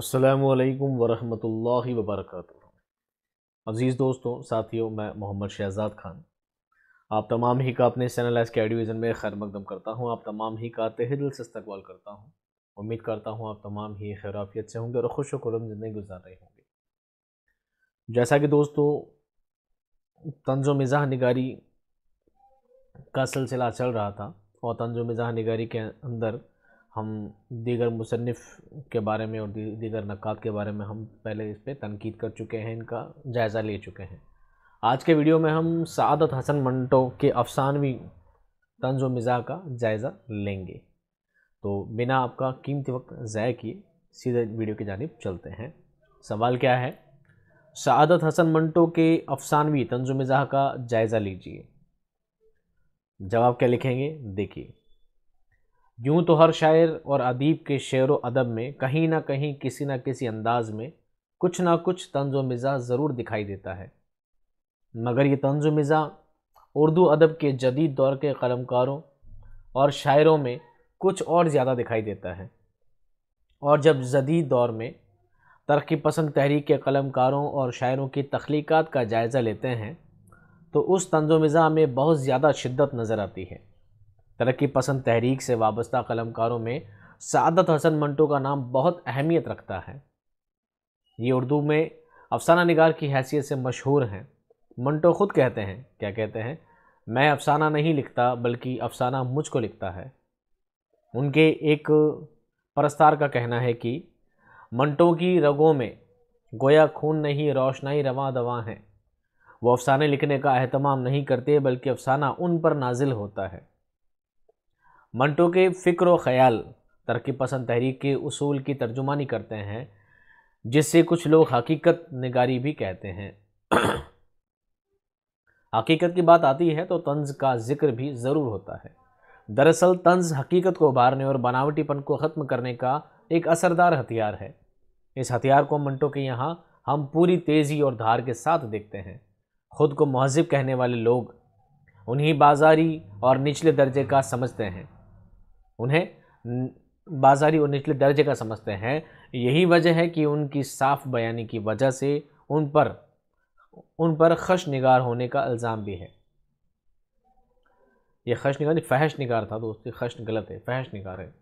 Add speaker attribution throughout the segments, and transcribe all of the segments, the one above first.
Speaker 1: असलकम वरहमल वबरक अज़ीज़ दोस्तों साथियों मैं मोहम्मद शहजाद खान आप तमाम ही का अपने चैनल एस के एडिविज़न में खैर मकदम करता हूँ आप तमाम ही का तहदिल दिल से इस्तकबाल करता हूँ उम्मीद करता हूँ आप तमाम ही खैराफियत से होंगे और खुश वम ज़िंदगी गुजार रहे होंगे जैसा कि दोस्तों तंज मिज़ाह निगारी का सिलसिला चल रहा था और तंज मिज़ाह निगारी के अंदर हम दीगर मुसनफ़ के बारे में और दीगर नक़ात के बारे में हम पहले इस पर तनकीद कर चुके हैं इनका जायज़ा ले चुके हैं आज के वीडियो में हम सदत हसन मंटो के अफसानवी तंज मिज़ा का जायज़ा लेंगे तो बिना आपका कीमती वक्त ज़ाय किए सीधे वीडियो की जानब चलते हैं सवाल क्या है सदत हसन मंटो के अफसानवी तंज मिज़ा का जायज़ा लीजिए जवाब क्या लिखेंगे देखिए यूँ तो हर शायर और अदीब के शेर व अदब में कहीं ना कहीं किसी न किसी अंदाज में कुछ ना कुछ तंज व मिज़ा ज़रूर दिखाई देता है मगर ये तंज व मिज़ा उर्दू अदब के जदीद दौर के कलमकारों और शायरों में कुछ और ज़्यादा दिखाई देता है और जब जदीद दौर में तरक्की पसंद तहरीक के कलमकारों और शायरों की तख्लीक़ात का जायज़ा लेते हैं तो उस तंज मिज़ा में बहुत ज़्यादा शिद्दत नज़र आती है तरक्की पसंद तहरीक से वाबस्ता कलमकारों में सादत हसन मंटो का नाम बहुत अहमियत रखता है ये उर्दू में अफसाना निगार की हैसियत से मशहूर हैं मंटो खुद कहते हैं क्या कहते हैं मैं अफसाना नहीं लिखता बल्कि अफसाना मुझको लिखता है उनके एक परस्तार का कहना है कि मंटो की रगों में गोया खून नहीं रोशनाई रवा दवा हैं वो अफसाने लिखने का अहतमाम नहीं करते बल्कि अफसाना उन पर नाजिल होता है मंटो के फ़िक्र व ख़याल तरक्की पसंद तहरीक के असूल की तर्जुमानी करते हैं जिससे कुछ लोग हकीकत नगारी भी कहते हैं हकीकत की बात आती है तो तंज का जिक्र भी ज़रूर होता है दरअसल तंज हकीकत को उभारने और बनावटीपन को ख़त्म करने का एक असरदार हथियार है इस हथियार को मंटो के यहाँ हम पूरी तेज़ी और धार के साथ देखते हैं खुद को महजब कहने वाले लोग उन्हीं बाजारी और निचले दर्जे का समझते हैं उन्हें बाजारी और निचले दर्जे का समझते हैं यही वजह है कि उनकी साफ बयानी की वजह से उन पर उन पर खश निगार होने का इल्ज़ाम भी है ये खश निगार नहीं फहश निगार था दोस्तों खश गलत है फहश निगार है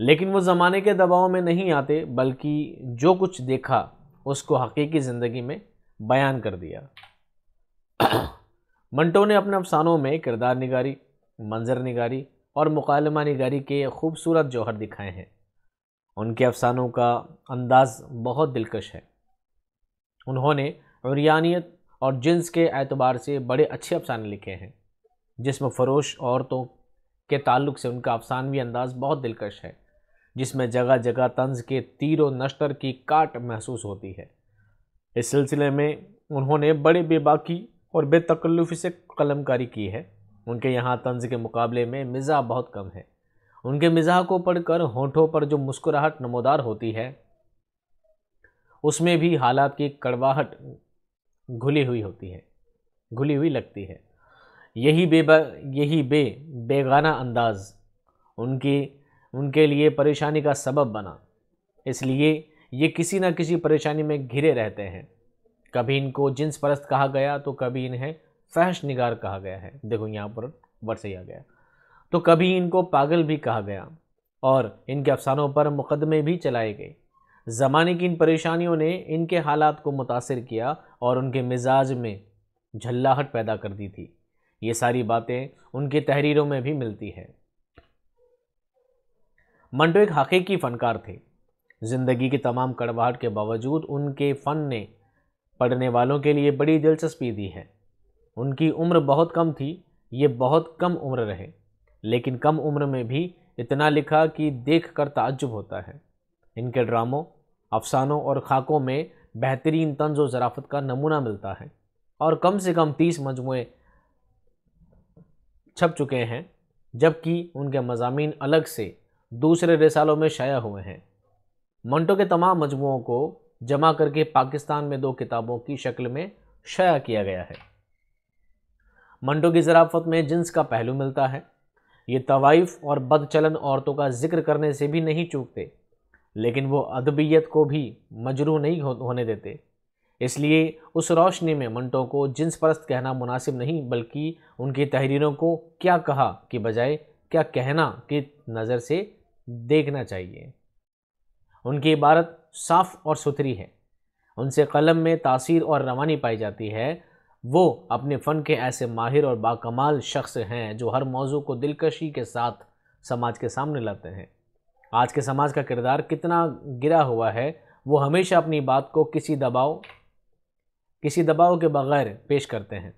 Speaker 1: लेकिन वो ज़माने के दबाव में नहीं आते बल्कि जो कुछ देखा उसको हकीकी ज़िंदगी में बयान कर दिया मंटो ने अपने अफसानों में किरदार निगारी मंजर निगारी और मुकालमा निगारी के खूबसूरत जौहर दिखाए हैं उनके अफसानों का अंदाज़ बहुत दिलकश है उन्होंने रियानियत और जिन्स के एतबार से बड़े अच्छे अफसाने लिखे हैं जिसम फरोश औरतों के ताल्लुक से उनका अफसानवी अंदाज़ बहुत दिलकश है जिसमें जगह जगह तंज के तिर व नश्तर की काट महसूस होती है इस सिलसिले में उन्होंने बड़े बेबाकी और बेतकल्लुफ़ी से कलमकारी की है उनके यहाँ तंज के मुकाबले में मिज़ा बहुत कम है उनके मिजा को पढ़कर होठों पर जो मुस्कुराहट नमोदार होती है उसमें भी हालात की कड़वाहट घुली हुई होती है घुली हुई लगती है यही बे यही बे बेगाना अंदाज उनकी उनके लिए परेशानी का सबब बना इसलिए ये किसी न किसी परेशानी में घिरे रहते हैं कभी इनको जिन्स परस्त कहा गया तो कभी इन्हें फहश निगार कहा गया है देखो यहाँ पर वर्ड सही आ गया तो कभी इनको पागल भी कहा गया और इनके अफसानों पर मुकदमे भी चलाए गए ज़माने की इन परेशानियों ने इनके हालात को मुतासर किया और उनके मिजाज में झल्लाहट पैदा कर दी थी ये सारी बातें उनकी तहरीरों में भी मिलती है मंटो एक हकीकी फ़नकार थे ज़िंदगी की तमाम कड़वाहट के बावजूद उनके फ़न ने पढ़ने वालों के लिए बड़ी दिलचस्पी दी है उनकी उम्र बहुत कम थी ये बहुत कम उम्र रहे लेकिन कम उम्र में भी इतना लिखा कि देख कर ताज्जुब होता है इनके ड्रामों अफसानों और खाकों में बेहतरीन तंज व ज़राफ़त का नमूना मिलता है और कम से कम तीस मजमू छप चुके हैं जबकि उनके मजामी अलग से दूसरे रिसालों में शाया हुए हैं मंटो के तमाम मजमुओं को जमा करके पाकिस्तान में दो किताबों की शक्ल में शाया किया गया है मंडो की ज़राफ़त में जिन्स का पहलू मिलता है ये तवाइफ और बदचलन औरतों का जिक्र करने से भी नहीं चूकते लेकिन वो अदबियत को भी मजरू नहीं होने देते इसलिए उस रोशनी में मंटो को जिन्स परस्त कहना मुनासिब नहीं बल्कि उनकी तहरीरों को क्या कहा के बजाय क्या कहना की नज़र से देखना चाहिए उनकी इबारत साफ़ और सुथरी है उनसे कलम में तासीर और रवानी पाई जाती है वो अपने फ़न के ऐसे माहिर और बाकमाल शख्स हैं जो हर मौजू को दिलकशी के साथ समाज के सामने लाते हैं आज के समाज का किरदार कितना गिरा हुआ है वो हमेशा अपनी बात को किसी दबाव किसी दबाव के बगैर पेश करते हैं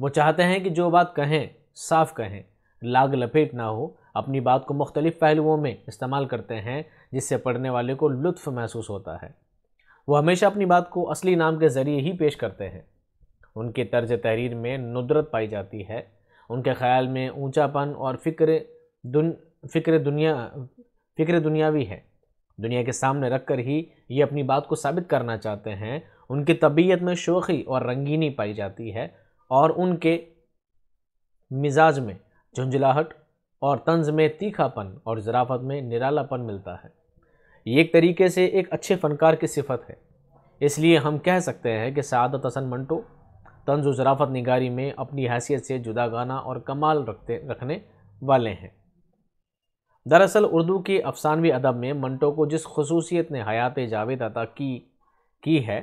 Speaker 1: वो चाहते हैं कि जो बात कहें साफ कहें लाग लपेट ना हो अपनी बात को मुख्तलिफ़ पहलुओं में इस्तेमाल करते हैं जिससे पढ़ने वाले को लुत्फ़ महसूस होता है वो हमेशा अपनी बात को असली नाम के ज़रिए ही पेश करते हैं उनके तर्ज तहरीर में नुदरत पाई जाती है उनके ख्याल में ऊंचापन और फ़िक्र दुन फ़िक्र दुनिया फ़िक्र दुनियावी है दुनिया के सामने रख कर ही ये अपनी बात को साबित करना चाहते हैं उनकी तबीयत में शोखी और रंगीनी पाई जाती है और उनके मिजाज में झुंझलाहट और तंज में तीखापन और ज़राफत में निरालापन मिलता है ये एक तरीके से एक अच्छे फ़नकार की सिफत है इसलिए हम कह सकते हैं कि सदत हसन मंटो तंज व ज़राफ़त निगारी में अपनी हैसियत से जुदा गाना और कमाल रखते रखने वाले हैं दरअसल उर्दू के अफसानवी अदब में मंटो को जिस खसूसियत ने हयात जावेद अदा की की है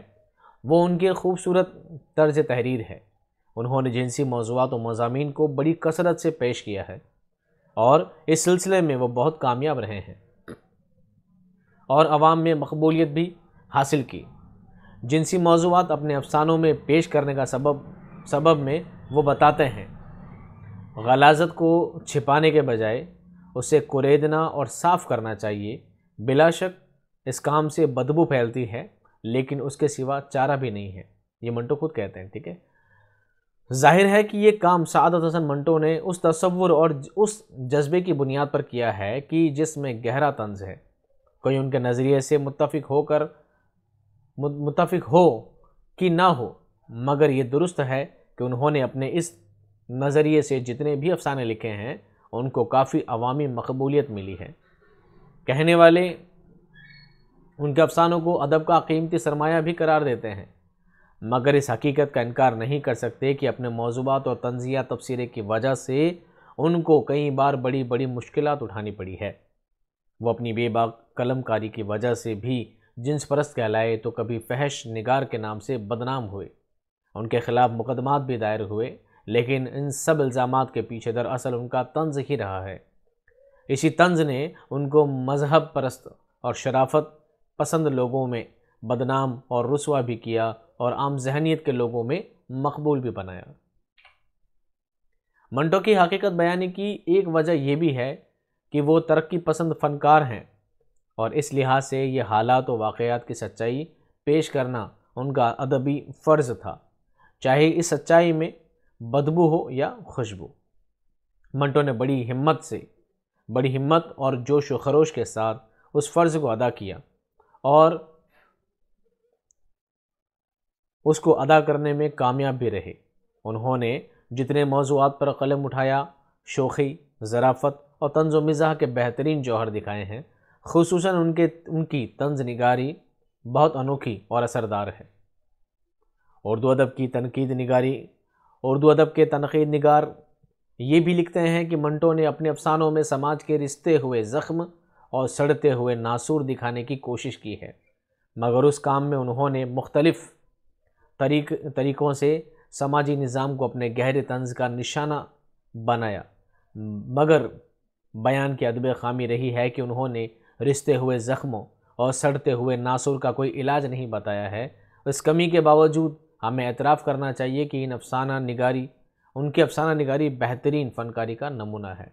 Speaker 1: वो उनके खूबसूरत तर्ज तहरीर है उन्होंने जिनसी मौजूद व मजामी को बड़ी कसरत से पेश किया है और इस सिलसिले में वो बहुत कामयाब रहे हैं और आवाम में मकबूलियत भी हासिल की जिनसी मौजूद अपने अफसानों में पेश करने का सबब सबब में वो बताते हैं गलाजत को छिपाने के बजाय उसे कुरेदना और साफ़ करना चाहिए बिलाशक इस काम से बदबू फैलती है लेकिन उसके सिवा चारा भी नहीं है ये मंटो खुद कहते हैं ठीक है जाहिर है कि ये काम सादत हसन मंटो ने उस तस्वुर और उस जज्बे की बुनियाद पर किया है कि जिसमें गहरा तंज है कोई उनके नज़रिए से मुतफिक होकर मुतफिक हो कि ना हो मगर ये दुरुस्त है कि उन्होंने अपने इस नज़रिए से जितने भी अफसाने लिखे हैं उनको काफ़ी अवामी मकबूलियत मिली है कहने वाले उनके अफसानों को अदब का कीमती सरमाया भी करार देते हैं मगर इस हकीकत का इनकार नहीं कर सकते कि अपने मौजूद और तंजिया तबसरे की वजह से उनको कई बार बड़ी बड़ी मुश्किल उठानी पड़ी है वो अपनी बेबाक कलमकारी की वजह से भी जिन्स परस्त कहलाए तो कभी फहश निगार के नाम से बदनाम हुए उनके खिलाफ मुकदमात भी दायर हुए लेकिन इन सब इल्ज़ाम के पीछे दरअसल उनका तंज ही रहा है इसी तंज ने उनको मजहब परस्त और शराफत पसंद लोगों में बदनाम और रसुआ भी किया और आम जहनीत के लोगों में मकबूल भी बनाया मंटो की हकीकत बयानी की एक वजह यह भी है कि वो तरक्की पसंद फनकार हैं और इस लिहाज से ये हालात व वाक़ात की सच्चाई पेश करना उनका अदबी फ़र्ज़ था चाहे इस सच्चाई में बदबू हो या खुशबू मंटो ने बड़ी हिम्मत से बड़ी हिम्मत और जोश व खरोश के साथ उस फ़र्ज़ को अदा किया और उसको अदा करने में कामयाब भी रहे उन्होंने जितने मौजूद पर कलम उठाया शोखी ज़राफ़त और तंज मिज़ाह के बेहतरीन जौहर दिखाए हैं खसूस उनके उनकी तंज निगारी बहुत अनोखी और असरदार है उर्दू अदब की तनकीद निगारी उर्दू अदब के तनकीद निगार ये भी लिखते हैं कि मंटो ने अपने अफसानों में समाज के रिश्ते हुए ज़ख्म और सड़ते हुए नासूर दिखाने की कोशिश की है मगर उस काम में उन्होंने मुख्तलफ़ तरीक तरीक़ों से समाजी निज़ाम को अपने गहरे तंज का निशाना बनाया मगर बयान की अदब खामी रही है कि उन्होंने रिश्ते हुए ज़ख्मों और सड़ते हुए नासुर का कोई इलाज नहीं बताया है इस कमी के बावजूद हमें एतराफ़ करना चाहिए कि इन अफसाना निगारी उनकी अफसाना निगारी बेहतरीन फ़नकारी का नमूना है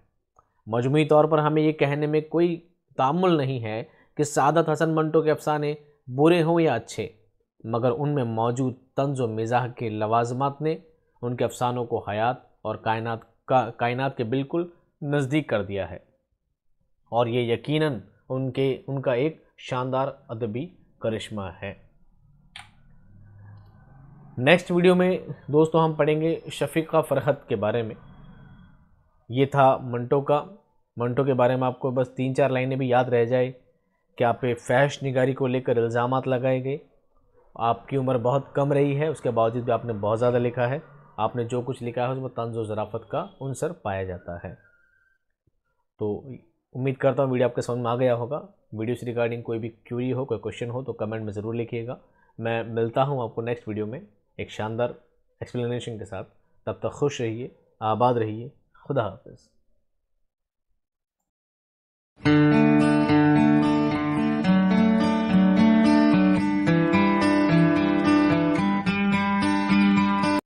Speaker 1: मजमू तौर पर हमें ये कहने में कोई तामुल नहीं है कि सादत हसन मंटो के अफसाने बुरे हों या अच्छे मगर उनमें मौजूद तंज व मिजाह के लवाजमात ने उनके अफसानों को हयात और कायनात का कायनात के बिल्कुल नज़दीक कर दिया है और ये यकीनन उनके उनका एक शानदार अदबी करिश्मा है नेक्स्ट वीडियो में दोस्तों हम पढ़ेंगे शफीक़ा फ़रहत के बारे में ये था मंटो का मंटो के बारे में आपको बस तीन चार लाइनें भी याद रह जाए कि आप पे फैश निगारी को लेकर इल्ज़ाम लगाए गए आपकी उम्र बहुत कम रही है उसके बावजूद भी आपने बहुत ज़्यादा लिखा है आपने जो कुछ लिखा है उसमें तंज व ज़राफ़त का उनसर पाया जाता है तो उम्मीद करता हूँ वीडियो आपके समझ में आ गया होगा वीडियो से रिगार्डिंग कोई भी क्यूरी हो कोई क्वेश्चन हो तो कमेंट में ज़रूर लिखिएगा मैं मिलता हूँ आपको नेक्स्ट वीडियो में एक शानदार एक्सप्लेनेशन के साथ तब तक खुश रहिए आबाद रहिए खुदा हाफिज़